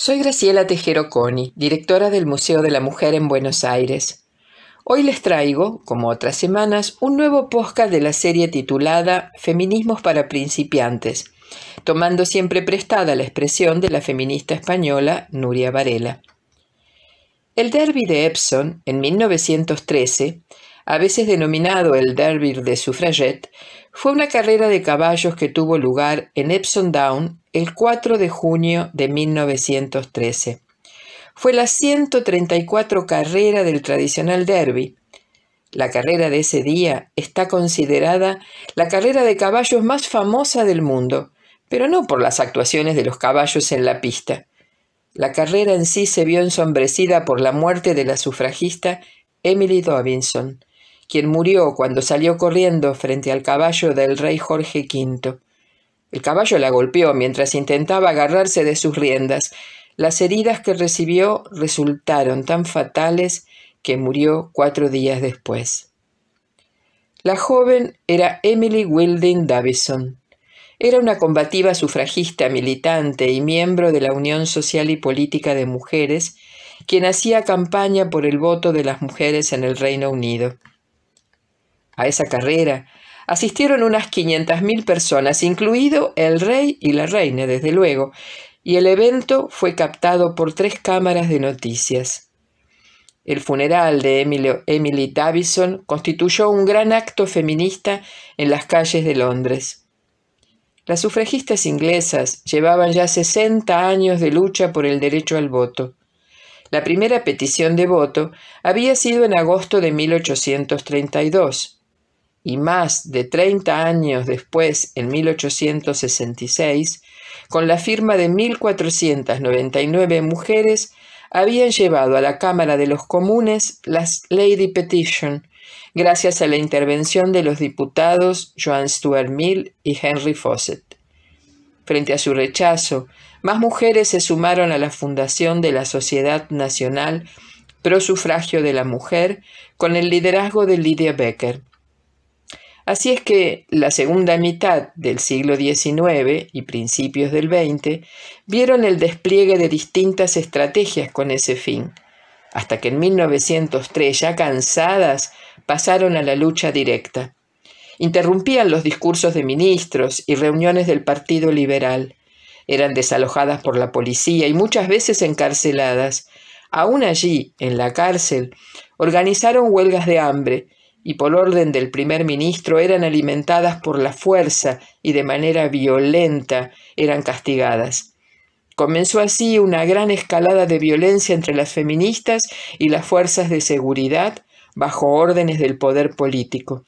Soy Graciela Tejero Coni, directora del Museo de la Mujer en Buenos Aires. Hoy les traigo, como otras semanas, un nuevo podcast de la serie titulada Feminismos para principiantes, tomando siempre prestada la expresión de la feminista española Nuria Varela. El derby de Epson, en 1913, a veces denominado el Derby de Suffragette, fue una carrera de caballos que tuvo lugar en Epsom Down el 4 de junio de 1913. Fue la 134 carrera del tradicional Derby. La carrera de ese día está considerada la carrera de caballos más famosa del mundo, pero no por las actuaciones de los caballos en la pista. La carrera en sí se vio ensombrecida por la muerte de la sufragista Emily Dobinson quien murió cuando salió corriendo frente al caballo del rey Jorge V. El caballo la golpeó mientras intentaba agarrarse de sus riendas. Las heridas que recibió resultaron tan fatales que murió cuatro días después. La joven era Emily Wilding Davison. Era una combativa sufragista militante y miembro de la Unión Social y Política de Mujeres, quien hacía campaña por el voto de las mujeres en el Reino Unido a esa carrera asistieron unas 500.000 personas, incluido el rey y la reina, desde luego, y el evento fue captado por tres cámaras de noticias. El funeral de Emily Davison constituyó un gran acto feminista en las calles de Londres. Las sufragistas inglesas llevaban ya 60 años de lucha por el derecho al voto. La primera petición de voto había sido en agosto de 1832 y más de 30 años después, en 1866, con la firma de 1.499 mujeres, habían llevado a la Cámara de los Comunes las Lady Petition, gracias a la intervención de los diputados Joan Stuart Mill y Henry Fawcett. Frente a su rechazo, más mujeres se sumaron a la fundación de la Sociedad Nacional Pro Sufragio de la Mujer con el liderazgo de Lydia Becker Así es que la segunda mitad del siglo XIX y principios del XX vieron el despliegue de distintas estrategias con ese fin, hasta que en 1903, ya cansadas, pasaron a la lucha directa. Interrumpían los discursos de ministros y reuniones del Partido Liberal. Eran desalojadas por la policía y muchas veces encarceladas. Aún allí, en la cárcel, organizaron huelgas de hambre, y por orden del primer ministro eran alimentadas por la fuerza y de manera violenta eran castigadas. Comenzó así una gran escalada de violencia entre las feministas y las fuerzas de seguridad bajo órdenes del poder político.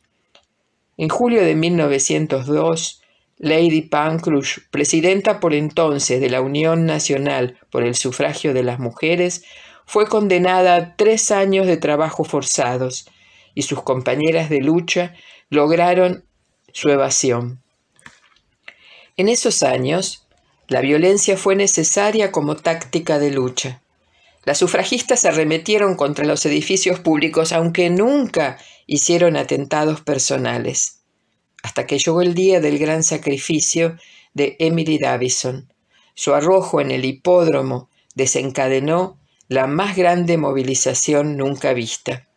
En julio de 1902, Lady Pankrush, presidenta por entonces de la Unión Nacional por el Sufragio de las Mujeres, fue condenada a tres años de trabajo forzados, y sus compañeras de lucha lograron su evasión. En esos años, la violencia fue necesaria como táctica de lucha. Las sufragistas se arremetieron contra los edificios públicos, aunque nunca hicieron atentados personales, hasta que llegó el día del gran sacrificio de Emily Davison. Su arrojo en el hipódromo desencadenó la más grande movilización nunca vista.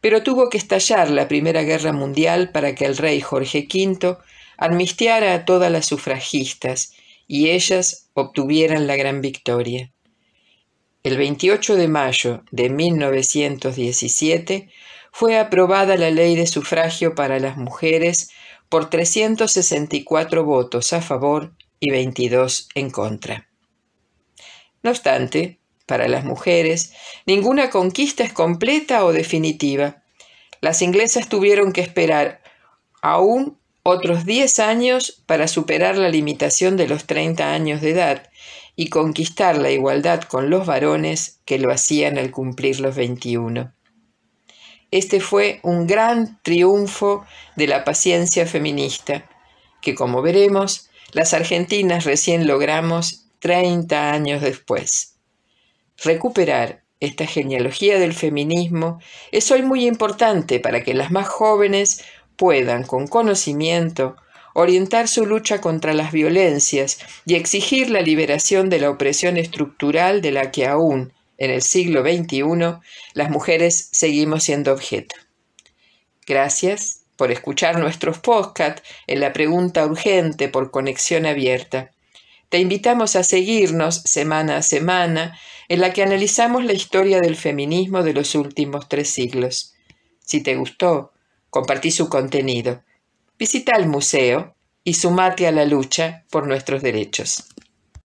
Pero tuvo que estallar la Primera Guerra Mundial para que el rey Jorge V amnistiara a todas las sufragistas y ellas obtuvieran la gran victoria. El 28 de mayo de 1917 fue aprobada la ley de sufragio para las mujeres por 364 votos a favor y 22 en contra. No obstante, para las mujeres, ninguna conquista es completa o definitiva. Las inglesas tuvieron que esperar aún otros 10 años para superar la limitación de los 30 años de edad y conquistar la igualdad con los varones que lo hacían al cumplir los 21. Este fue un gran triunfo de la paciencia feminista, que como veremos, las argentinas recién logramos 30 años después. Recuperar esta genealogía del feminismo es hoy muy importante para que las más jóvenes puedan, con conocimiento, orientar su lucha contra las violencias y exigir la liberación de la opresión estructural de la que aún, en el siglo XXI, las mujeres seguimos siendo objeto. Gracias por escuchar nuestros podcast en la pregunta urgente por conexión abierta. Te invitamos a seguirnos semana a semana en la que analizamos la historia del feminismo de los últimos tres siglos. Si te gustó, compartí su contenido. Visita el museo y sumate a la lucha por nuestros derechos.